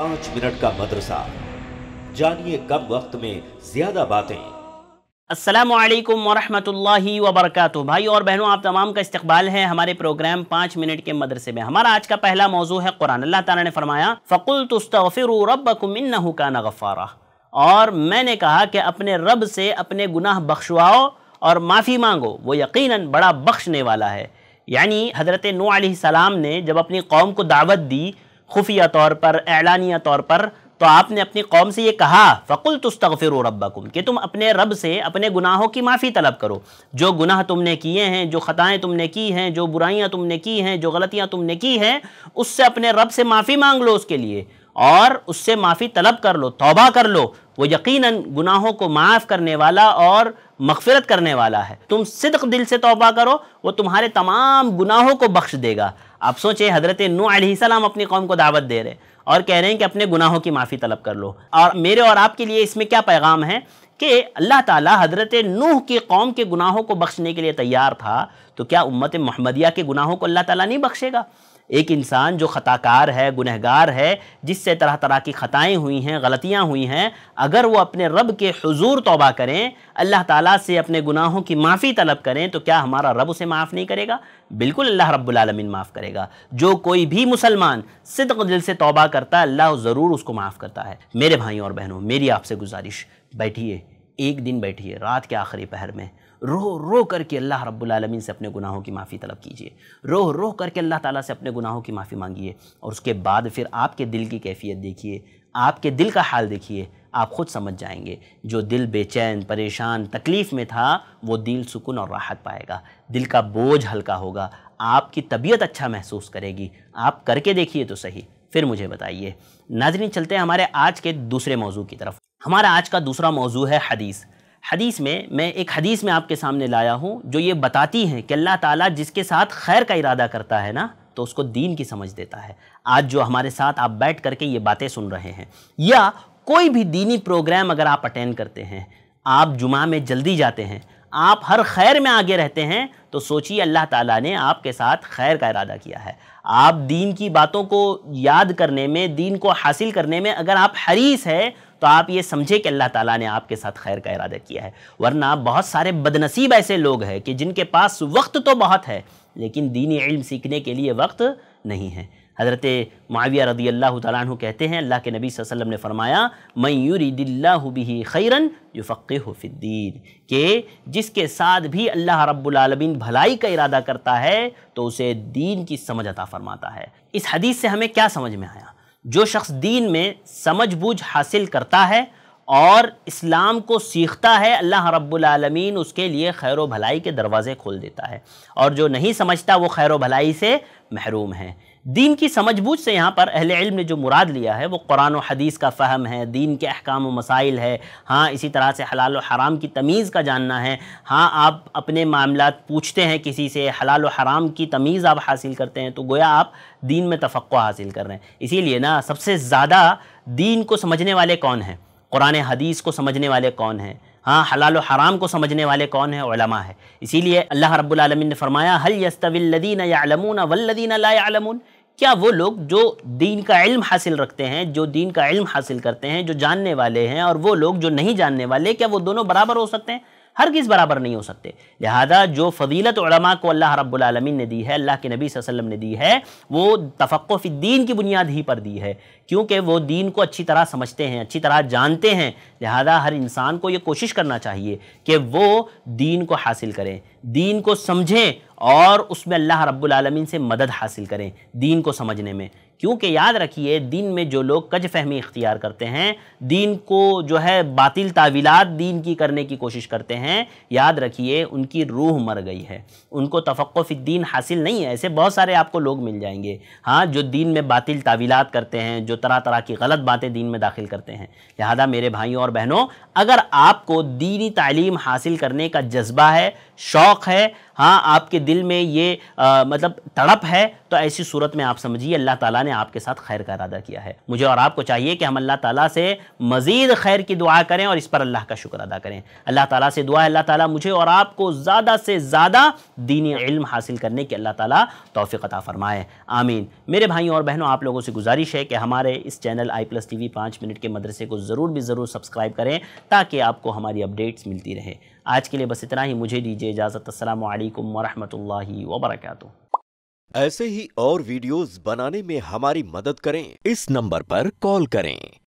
पांच मिनट का मदरसा जानिए कम वक्त में ज्यादा बातें असलम वरहमतुल्लाहि वबरकatuh भाई और बहनों आप तमाम का इस्तकबाल है हमारे प्रोग्राम पाँच मिनट के मदरसे में हमारा आज का पहला मौजू है कुरान अल्लाह ताला ने फरमाया फ़कुल तुस्तफ़िर रबकुमिन का नगफ़ारा और मैंने कहा कि अपने रब से अपने गुनाह बख्शवाओ और माफ़ी मांगो वो यकीनन बड़ा बख्शने वाला है यानी हज़रत नू सलाम ने जब अपनी कौम को दावत दी खुफिया तौर पर ऐलानिया तौर पर तो आपने अपनी कौम से ये कहा फ़कुल तुस्तफ़िर रब्बकुम कि तुम अपने रब से अपने गुनाहों की माफ़ी तलब करो जो गुनाह तुमने किए हैं जो ख़ताएँ तुमने की हैं जो बुराइयाँ तुमने की हैं जो गलतियाँ तुमने की हैं उससे अपने रब से माफ़ी मांग लो उसके लिए और उससे माफ़ी तलब कर लो तौबा कर लो वो यकीनन गुनाहों को माफ़ करने वाला और मगफरत करने वाला है तुम सिद्क दिल से तौबा करो वो तुम्हारे तमाम गुनाहों को बख्श देगा आप सोचें हज़रत नू सलाम अपनी कौम को दावत दे रहे और कह रहे हैं कि अपने गुनाहों की माफ़ी तलब कर लो और मेरे और आपके लिए इसमें क्या पैगाम है कि अल्लाह ताला हज़रत नूह की कौम के गुनाहों को बख्शने के लिए तैयार था तो क्या उम्मत महमदिया के गुनाहों को अल्लाह ताला नहीं बख्शेगा एक इंसान जो ख़ताकार है गुनहगार है जिससे तरह तरह की ख़ताएँ हुई हैं गलतियाँ हुई हैं अगर वो अपने रब के हजूर तोबा करें अल्लाह ताला से अपने गुनाहों की माफ़ी तलब करें तो क्या हमारा रब उसे माफ़ नहीं करेगा बिल्कुल अल्लाह रब्बुलमीन माफ़ करेगा जो कोई भी मुसलमान सिद्क दिल से तोबा करता है अल्लाह ज़रूर उसको माफ़ करता है मेरे भाइयों और बहनों मेरी आपसे गुजारिश बैठिए एक दिन बैठिए रात के आखिरी पहर में रो रो करके अल्लाह रब्बुल रब्लमिन से अपने गुनाहों की माफ़ी तलब कीजिए रो रो करके अल्लाह ताला से अपने गुनाहों की माफ़ी मांगिए और उसके बाद फिर आपके दिल की कैफियत देखिए आपके दिल का हाल देखिए आप ख़ुद समझ जाएंगे जो दिल बेचैन परेशान तकलीफ़ में था वो दिल सुकून और राहत पाएगा दिल का बोझ हल्का होगा आपकी तबीयत अच्छा महसूस करेगी आप करके देखिए तो सही फिर मुझे बताइए नाजरीन चलते हैं हमारे आज के दूसरे मौजू की तरफ हमारा आज का दूसरा मौजू है हदीस हदीस में मैं एक हदीस में आपके सामने लाया हूँ जो ये बताती हैं कि अल्लाह ताला जिसके साथ खैर का इरादा करता है ना तो उसको दीन की समझ देता है आज जो हमारे साथ आप बैठ करके ये बातें सुन रहे हैं या कोई भी दीनी प्रोग्राम अगर आप अटेंड करते हैं आप जुमा में जल्दी जाते हैं आप हर खैर में आगे रहते हैं तो सोचिए अल्लाह ताला ने आपके साथ खैर का इरादा किया है आप दीन की बातों को याद करने में दीन को हासिल करने में अगर आप हरीस है तो आप ये समझे कि अल्लाह ताला ने आपके साथ खैर का इरादा किया है वरना बहुत सारे बदनसीब ऐसे लोग हैं कि जिनके पास वक्त तो बहुत है लेकिन दीनी इल्म सीखने के लिए वक्त नहीं है हज़रत माविया रदी अल्लाह तु कहते हैं अल्लाह के नबी वसल्लम ने फरमाया मयूरी मयूरदिल्लाबी खैरन युफ़िद्दीन के जिसके साथ भी अल्लाह रब्बुलमीन भलाई का इरादा करता है तो उसे दीन की समझ अता फ़रमाता है इस हदीस से हमें क्या समझ में आया जो शख्स दीन में समझ बूझ हासिल करता है और इस्लाम को सीखता है अल्लाह रब्बुलमीन उसके लिए खैर भलाई के दरवाज़े खोल देता है और जो नहीं समझता वो खैर भलाई से महरूम हैं दीन की समझबूझ से यहाँ पर अहले इल्म ने जो मुराद लिया है वो कुरान और हदीस का फ़हम है दीन के अहकाम व मसाइल है हाँ इसी तरह से हलाल और हराम की तमीज़ का जानना है हाँ आप अपने मामला पूछते हैं किसी से हलाल और हराम की तमीज़ आप हासिल करते हैं तो गोया आप दीन में तफक् हासिल कर रहे हैं इसीलिए ना सबसे ज़्यादा दीन को समझने वाले कौन हैं कुरान हदीस को समझने वाले कौन हैं हाँ हलाल हराम को समझने वाले कौन है उलमा है इसीलिए अल्लाह रब्बुलमीन ने फरमाया हल यस्तविल्लदीन यालमून वल्लदीन ला यालमून क्या वो लोग जो दीन का इल्म हासिल रखते हैं जो दीन का इल्म हासिल करते हैं जो जानने वाले हैं और वो लोग जो नहीं जानने वाले क्या वो दोनों बराबर हो सकते हैं हर किस बराबर नहीं हो सकते लिहाजा जो फजीलत उलमा को अल्लाह रब्लमिन ने दी है अल्लाह के नबी वसल्लम ने दी है वो दीन की बुनियाद ही पर दी है क्योंकि वो दीन को अच्छी तरह समझते हैं अच्छी तरह जानते हैं लिहाजा हर इंसान को ये कोशिश करना चाहिए कि वो दीन को हासिल करें दीन को समझें और उसमें अल्लाह रब्बुल आलमीन से मदद हासिल करें दीन को समझने में क्योंकि याद रखिए दीन में जो लोग कज फहमी इख्तियार करते हैं दीन को जो है बातिल तावीलात दीन की करने की कोशिश करते हैं याद रखिए उनकी रूह मर गई है उनको दीन हासिल नहीं है ऐसे बहुत सारे आपको लोग मिल जाएंगे हाँ जो दीन में बातिल तावीलात करते हैं जो तरह तरह की गलत बातें दीन में दाखिल करते हैं लिहाजा मेरे भाइयों और बहनों अगर आपको दीनी तालीम हासिल करने का जज्बा है शौक शौक़ है हाँ आपके दिल में ये आ, मतलब तड़प है तो ऐसी सूरत में आप समझिए अल्लाह ताला ने आपके साथ खैर का इरादा किया है मुझे और आपको चाहिए कि हम अल्लाह ताला से मज़ीद खैर की दुआ करें और इस पर अल्लाह का शुक्र अदा करें अल्लाह ताला से दुआ अल्लाह ताला मुझे और आपको ज़्यादा से ज़्यादा दीनी इल्म हासिल करने की अल्लाह ताला तौफ़ीक अता फ़रमाए आमीन मेरे भाइयों और बहनों आप लोगों से गुजारिश है कि हमारे इस channel I plus T V पाँच मिनट के मदरसे को ज़रूर भी ज़रूर सब्सक्राइब करें ताकि आपको हमारी अपडेट्स मिलती रहे आज के लिए बस इतना ही मुझे दीजिए इजाज़त असल अलैक्म वरहमतुल्लाहि वबरकातुहू ऐसे ही और वीडियोस बनाने में हमारी मदद करें इस नंबर पर कॉल करें